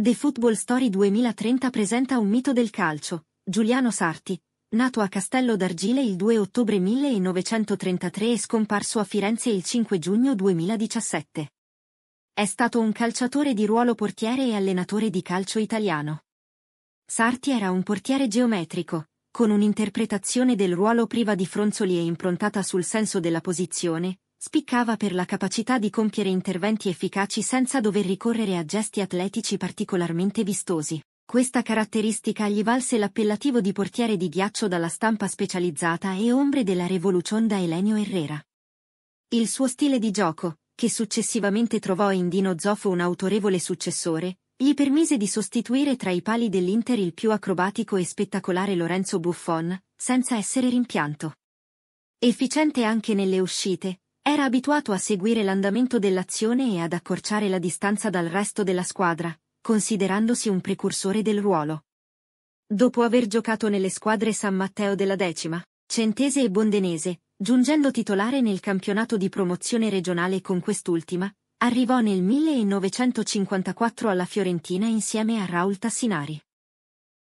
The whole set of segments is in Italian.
The Football Story 2030 presenta un mito del calcio, Giuliano Sarti, nato a Castello d'Argile il 2 ottobre 1933 e scomparso a Firenze il 5 giugno 2017. È stato un calciatore di ruolo portiere e allenatore di calcio italiano. Sarti era un portiere geometrico, con un'interpretazione del ruolo priva di fronzoli e improntata sul senso della posizione, spiccava per la capacità di compiere interventi efficaci senza dover ricorrere a gesti atletici particolarmente vistosi. Questa caratteristica gli valse l'appellativo di portiere di ghiaccio dalla stampa specializzata e ombre della Revolution da Elenio Herrera. Il suo stile di gioco, che successivamente trovò in Dino Zoffo un autorevole successore, gli permise di sostituire tra i pali dell'Inter il più acrobatico e spettacolare Lorenzo Buffon, senza essere rimpianto. Efficiente anche nelle uscite, era abituato a seguire l'andamento dell'azione e ad accorciare la distanza dal resto della squadra, considerandosi un precursore del ruolo. Dopo aver giocato nelle squadre San Matteo della decima, centese e bondenese, giungendo titolare nel campionato di promozione regionale con quest'ultima, arrivò nel 1954 alla Fiorentina insieme a Raul Tassinari.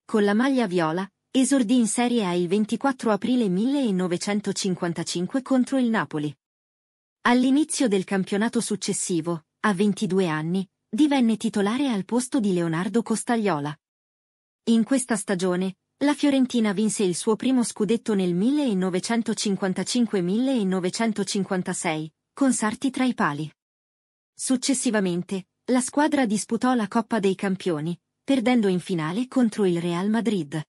Con la maglia viola, esordì in Serie A il 24 aprile 1955 contro il Napoli. All'inizio del campionato successivo, a 22 anni, divenne titolare al posto di Leonardo Costagliola. In questa stagione, la Fiorentina vinse il suo primo scudetto nel 1955-1956, con Sarti tra i pali. Successivamente, la squadra disputò la Coppa dei Campioni, perdendo in finale contro il Real Madrid.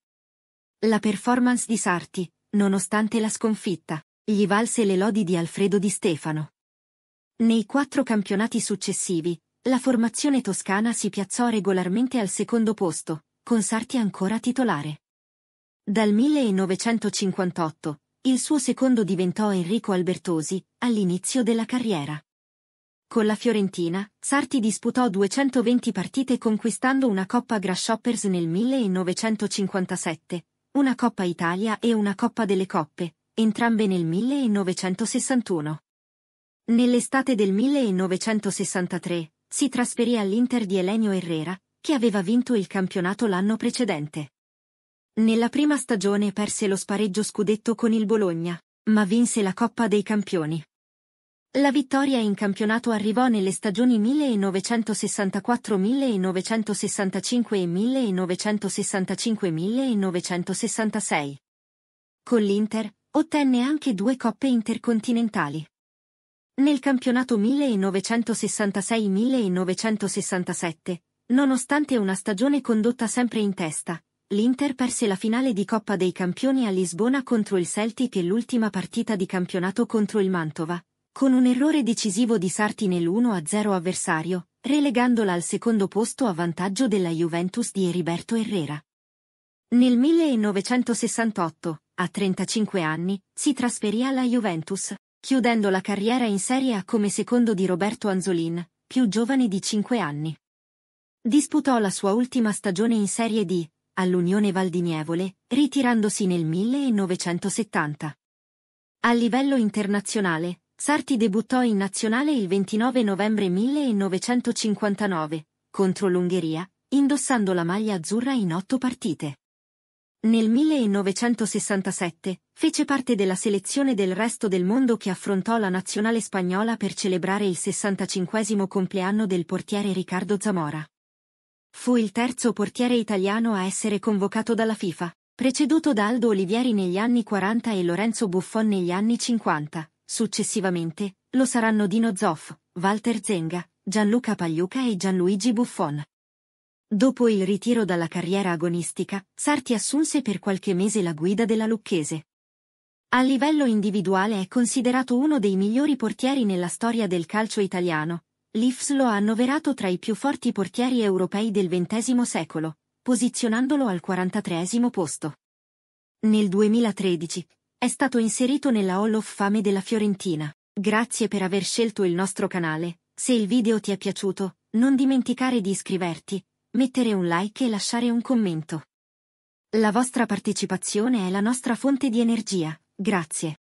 La performance di Sarti, nonostante la sconfitta, gli valse le lodi di Alfredo Di Stefano. Nei quattro campionati successivi, la formazione toscana si piazzò regolarmente al secondo posto, con Sarti ancora titolare. Dal 1958, il suo secondo diventò Enrico Albertosi, all'inizio della carriera. Con la Fiorentina, Sarti disputò 220 partite conquistando una Coppa Grasshoppers nel 1957, una Coppa Italia e una Coppa delle Coppe, entrambe nel 1961. Nell'estate del 1963 si trasferì all'Inter di Elenio Herrera, che aveva vinto il campionato l'anno precedente. Nella prima stagione perse lo spareggio scudetto con il Bologna, ma vinse la Coppa dei Campioni. La vittoria in campionato arrivò nelle stagioni 1964-1965 e 1965-1966. Con l'Inter, ottenne anche due coppe intercontinentali. Nel campionato 1966-1967, nonostante una stagione condotta sempre in testa, l'Inter perse la finale di Coppa dei Campioni a Lisbona contro il Celtic e l'ultima partita di campionato contro il Mantova, con un errore decisivo di Sarti nell'1-0 avversario, relegandola al secondo posto a vantaggio della Juventus di Heriberto Herrera. Nel 1968, a 35 anni, si trasferì alla Juventus, chiudendo la carriera in Serie A come secondo di Roberto Anzolin, più giovane di 5 anni. Disputò la sua ultima stagione in Serie D, all'Unione Valdinievole, ritirandosi nel 1970. A livello internazionale, Sarti debuttò in nazionale il 29 novembre 1959, contro l'Ungheria, indossando la maglia azzurra in otto partite. Nel 1967 fece parte della selezione del resto del mondo che affrontò la nazionale spagnola per celebrare il 65 compleanno del portiere Riccardo Zamora. Fu il terzo portiere italiano a essere convocato dalla FIFA, preceduto da Aldo Olivieri negli anni 40 e Lorenzo Buffon negli anni 50. Successivamente, lo saranno Dino Zoff, Walter Zenga, Gianluca Pagliuca e Gianluigi Buffon. Dopo il ritiro dalla carriera agonistica, Sarti assunse per qualche mese la guida della Lucchese. A livello individuale è considerato uno dei migliori portieri nella storia del calcio italiano. L'IFS lo ha annoverato tra i più forti portieri europei del XX secolo, posizionandolo al 43 posto. Nel 2013 è stato inserito nella Hall of Fame della Fiorentina. Grazie per aver scelto il nostro canale. Se il video ti è piaciuto, non dimenticare di iscriverti, mettere un like e lasciare un commento. La vostra partecipazione è la nostra fonte di energia, grazie.